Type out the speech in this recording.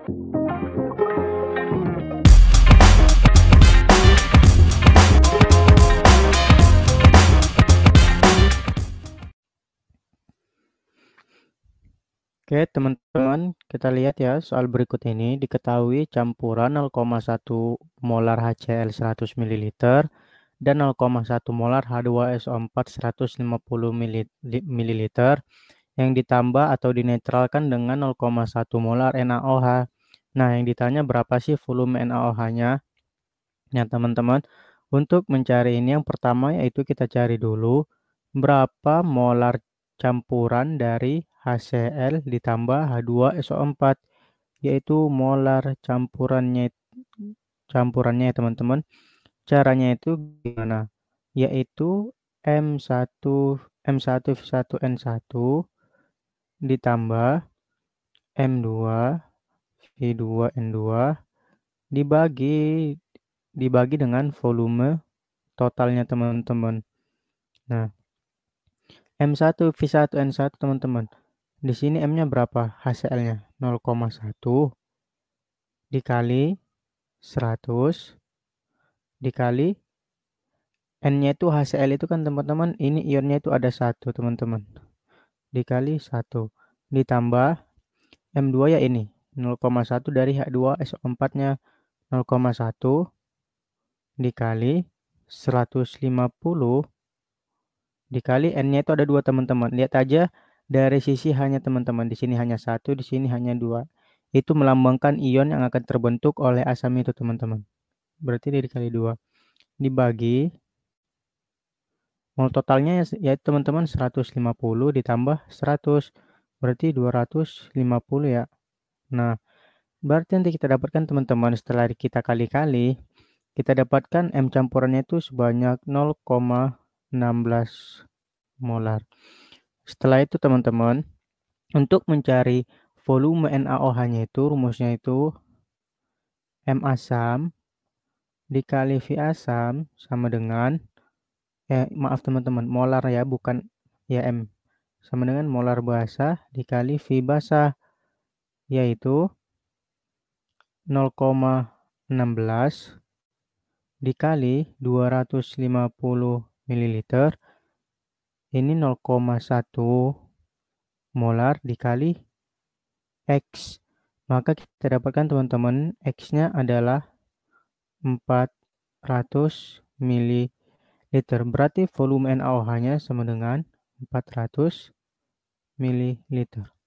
Oke, teman-teman, kita lihat ya soal berikut ini diketahui campuran 0,1 molar HCl 100 ml dan 0,1 molar H2SO4 150 ml yang ditambah atau dinetralkan dengan 0,1 molar NaOH. Nah, yang ditanya berapa sih volume NaOH-nya? Nah, teman-teman, untuk mencari ini yang pertama yaitu kita cari dulu berapa molar campuran dari HCl ditambah H2SO4 yaitu molar campurannya campurannya ya teman-teman. Caranya itu gimana? Yaitu M1 M1V1N1 ditambah M2 V2N2 dibagi dibagi dengan volume totalnya teman-teman. Nah, M1 V1 N1 teman-teman. Di sini M-nya berapa? HCl-nya 0,1 dikali 100 dikali N-nya itu HCl itu kan teman-teman ini ionnya itu ada satu teman-teman dikali 1 ditambah M2 ya ini 0,1 dari H2 SO4 nya 0,1 dikali 150 dikali N-nya itu ada dua teman-teman lihat aja dari sisi hanya teman-teman di sini hanya satu di sini hanya dua itu melambangkan ion yang akan terbentuk oleh asam itu teman-teman berarti dari kali dua dibagi All totalnya ya, ya teman-teman 150 ditambah 100 berarti 250 ya. Nah, berarti nanti kita dapatkan teman-teman setelah kita kali-kali kita dapatkan M campurannya itu sebanyak 0,16 molar. Setelah itu teman-teman, untuk mencari volume NaOH-nya itu rumusnya itu M asam dikali V asam sama dengan ya maaf teman-teman molar ya bukan YM sama dengan molar basah dikali V basah yaitu 0,16 dikali 250 ml ini 0,1 molar dikali X maka kita dapatkan teman-teman X-nya adalah 400 ml liter. Berarti volume NaOH-nya sama dengan 400 ml.